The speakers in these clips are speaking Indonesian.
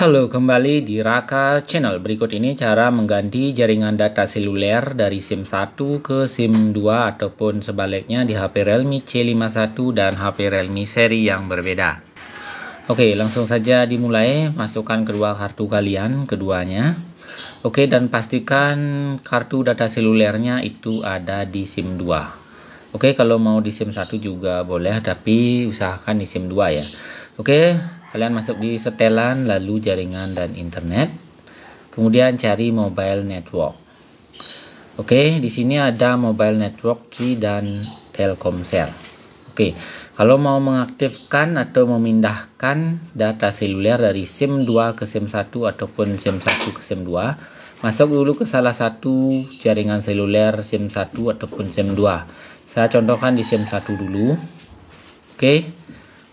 Halo, kembali di Raka Channel. Berikut ini cara mengganti jaringan data seluler dari SIM 1 ke SIM 2 ataupun sebaliknya di HP Realme C51 dan HP Realme seri yang berbeda. Oke, langsung saja dimulai. Masukkan kedua kartu kalian, keduanya. Oke, dan pastikan kartu data selulernya itu ada di SIM 2. Oke, kalau mau di SIM 1 juga boleh, tapi usahakan di SIM 2 ya. Oke, kalian masuk di setelan lalu jaringan dan internet kemudian cari mobile network oke di sini ada mobile network Tri dan Telkomsel oke kalau mau mengaktifkan atau memindahkan data seluler dari SIM 2 ke SIM 1 ataupun SIM 1 ke SIM 2 masuk dulu ke salah satu jaringan seluler SIM 1 ataupun SIM 2 saya contohkan di SIM 1 dulu oke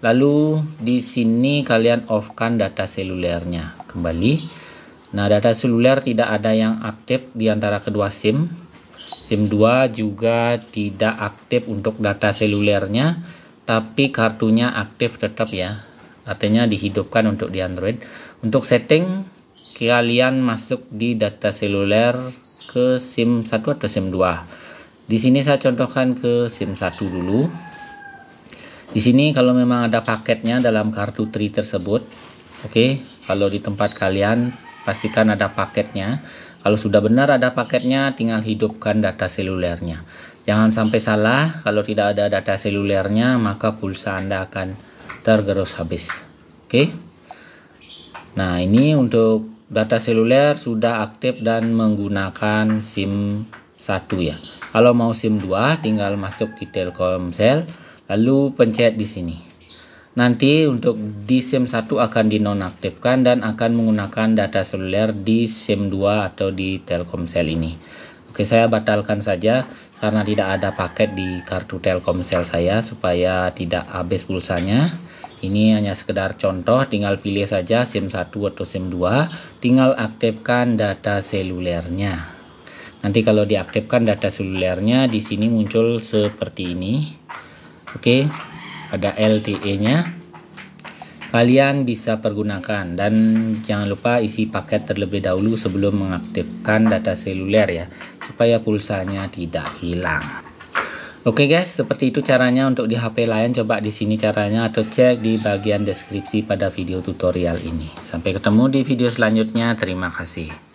Lalu di sini kalian off-kan data selulernya kembali. Nah, data seluler tidak ada yang aktif di antara kedua SIM. SIM 2 juga tidak aktif untuk data selulernya, tapi kartunya aktif tetap ya. Artinya dihidupkan untuk di Android. Untuk setting kalian masuk di data seluler ke SIM 1 atau SIM 2. Di sini saya contohkan ke SIM 1 dulu. Di sini kalau memang ada paketnya dalam kartu tri tersebut, oke, okay, kalau di tempat kalian pastikan ada paketnya. Kalau sudah benar ada paketnya, tinggal hidupkan data selulernya. Jangan sampai salah, kalau tidak ada data selulernya, maka pulsa Anda akan tergerus habis. Oke. Okay? Nah, ini untuk data seluler sudah aktif dan menggunakan SIM 1 ya. Kalau mau SIM 2 tinggal masuk di Telkomsel lalu pencet di sini nanti untuk di SIM 1 akan dinonaktifkan dan akan menggunakan data seluler di SIM 2 atau di Telkomsel ini Oke saya batalkan saja karena tidak ada paket di kartu Telkomsel saya supaya tidak habis pulsanya ini hanya sekedar contoh tinggal pilih saja SIM 1 atau SIM 2 tinggal aktifkan data selulernya nanti kalau diaktifkan data selulernya di sini muncul seperti ini Oke, ada LTE-nya. Kalian bisa pergunakan dan jangan lupa isi paket terlebih dahulu sebelum mengaktifkan data seluler ya, supaya pulsanya tidak hilang. Oke guys, seperti itu caranya untuk di HP lain. Coba di sini caranya atau cek di bagian deskripsi pada video tutorial ini. Sampai ketemu di video selanjutnya. Terima kasih.